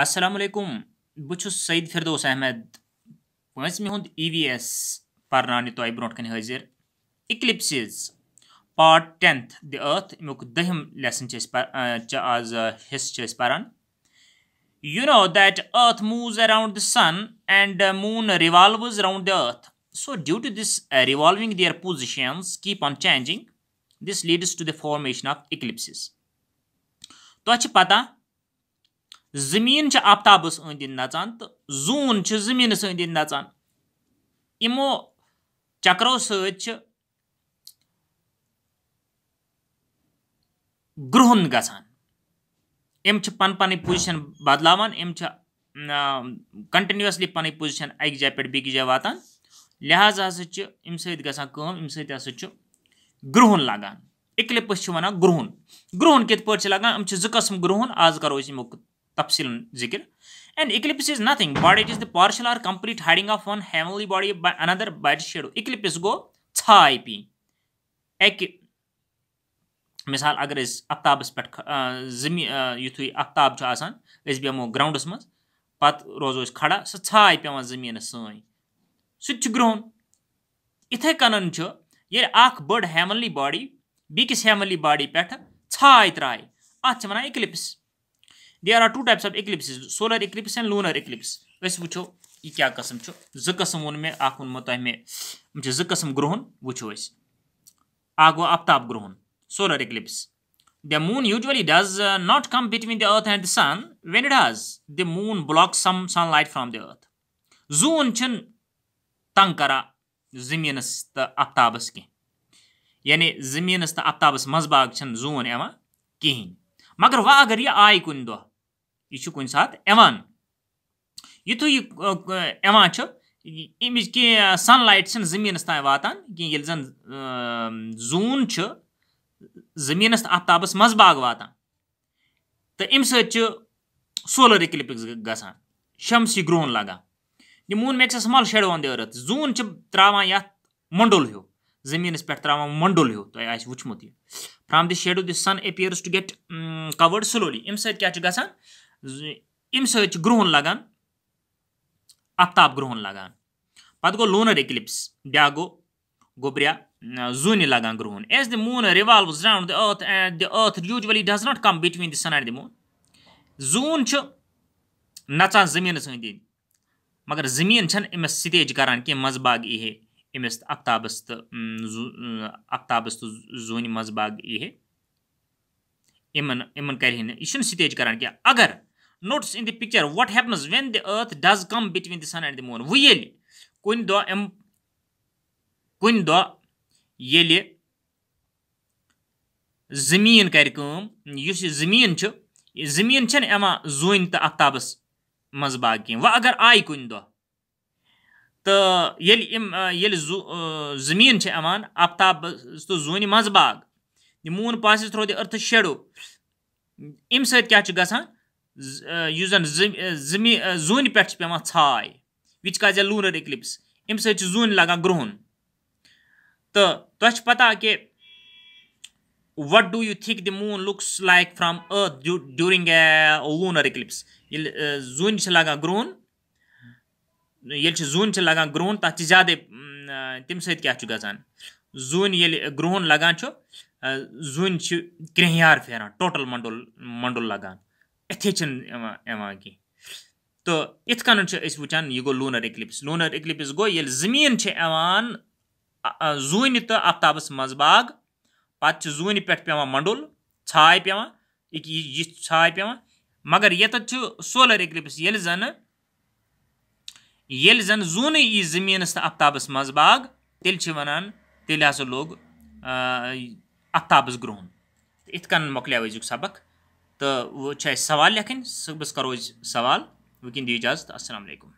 असलकुम बुस सईद फिरदोस अहमद पंचमहुद ई वी एस पर्न तय ब्रोट कन हाजिर इक्लिप्सिज पार्ट टेंथ दि अर्थ अमुक दहम लेसन आज हिस्स पारान you know that earth moves around the sun and moon revolves round the earth so due to this revolving their positions keep on changing this leads to the formation of eclipses तो पता जमीन आफ्ताबस अंद नचान तो जून जमीनस अंद नचान यमो चक्रो ग्रहन गसान यम पन पन position बदलावान यम कंटिन्यूसली पन पोजिशन अक जाए पे बिक जाए वातान लिहाजा हसा अम सम सह ग्रहन लगान इकलिपस वन ग्रहन ग्रहन कित पे लगान जो कस्म ग्रहन आज करो यो तफसील जिकिर and eclipse is nothing but it is the partial or complete hiding of one heavenly body by another by shadow eclipse गो छापी एक मिसाल अगर आफ्ताबस पे जमी यु आफ्ताब बेहमो ग्राउंडस मज पे रोजो खड़ा सह छाय पे जमीन सी सह ग्रोन इथे कन ये बड़ हेमनली बॉडी बिकिस हेमनली बॉडी पे छाय त्राय अत one eclipse there are two types of eclipse solar eclipse and lunar eclipse वो यह क्या कस्म जस्म वो मे वो तुम मे जस्म ग्रहण वो गो आफ्ताब ग्रहण solar eclipse the moon usually does not come between the earth and the sun when it has the moon block some sun light from the earth जून चुन तंग करा जमीन तो आफ्ताबस कहने जमीन तो आफ्ताबस मजबाग जून यहाँ कहें मगर वह अगर यह आय कुन यह कुन सात एवान युथ तो यह एवान अमिच कह सन लाइट जमीनस तय वातान कह जन जून जमीनस तो आफ्ताबस मजबाग वातान तो अम सोलर इक्लिप्स ग शमसी ग्रोन लगा यह moon makes a small shade on the earth जून त्रावान ये मंडोल हूँ जमीनस पे त्रावान मंडोल हूँ तो आस वुचमुत यह from the shade of the sun appears to get covered slowly अम सत्या अम सहन लगान आफ्ताब ग्रहण लगान पत गो लूनर एक्लिप्स ब्या गो गोब्रिया zuni lagan grown. As the moon revolves round the earth and the earth usually does not come between the sun and the moon. Zun छ नचान जमीन सहित मगर जमीन छन अमस सितेज करान कह मजबाग इहे अमस आफ्ताबस तो आफ्ताबस तो जोन मजबाग इहे इमन इमन कर यह सितेज करान कह अगर Notice in the picture what happens when the earth does come between the sun and the moon. Bu yeli. Kuyni do em kuyni do yeli زمیٖن کَرِ کٲم یُس یہِ زمیٖن چھُ یہِ زمیٖن چھَنہٕ یِوان زوٗنہِ تہٕ اختابَس منٛز باغ کینٛہہ وۄنۍ اگر آیہِ کُنہِ دۄہ تہٕ ییٚلہِ یِم ییٚلہِ زوٗ زٔمیٖن چھِ یِوان افتابَس تہٕ زوٗنہِ منٛز باغ یہِ موٗن پاسِز تھرٛوٗ دِ أرتھٕ شیڈو اَمہِ سۭتۍ کیٛاہ چھُ گژھان یُس زَن زٔمیٖن زوٗنہِ پٮ۪ٹھ چھِ پیٚوان ژھاے وِچ کاز اےٚ لوٗنَر اِکلِپٕس اَمہِ سۭتۍ چھِ زوٗنہِ لَگان گرٛہُن تہٕ تۄہہِ چھِ پَتہ کہِ what do you think the moon looks like from earth during a lunar eclipse ییٚلہِ زوٗنہِ چھِ لَگان گرٛہُن ییٚلہِ چھِ زوٗنہِ چھِ لَگان گرٛہُن تَتھ چھِ زیادَے تَمہِ سۭتۍ کیٛاہ چھُ گژھان زوٗنہِ ییٚلہِ گرٛہُن لَگان چھُ زوٗنہِ چھِ کرٛہنیار پھیران ٹوٹَل مَنڈُل مَنڈُل لَگان اِتھے چھِنہٕ یِوان یِوان کینٛہہ تہٕ یِتھ کٔنۍ چھِ أسۍ وٕچھان یہِ گوٚو لوٗنَر اِکلِپٕس لوٗنَر اِکلِپٕس گوٚو ییٚلہِ زٔمیٖن چھِ یِوان زوٗنہِ تہٕ آفتابَس منٛز باگ پَتہٕ چھِ زوٗنہِ پٮ۪ٹھ پیٚوان مَنڈُل ژھاے پیٚوان یہِ ژھاے پیٚوان مگر ییٚتٮ۪تھ چھُ سولَر اِکلِپٕس ییٚلہِ زَنہٕ ییٚلہِ زَن زوٗنٕے یی زٔمیٖنَس تہٕ آفتابَس منٛز باگ تیٚلہِ چھِ وَنان تیٚلہِ ہَسا لوٚگ آفتابَس گرٛہُن تہٕ یِتھ کٔنۍ مۄکلیو أزیُک سبق तो वो चाहे सवाल लिखें बस करो सवाल वी कैन दी इजाज़त असलम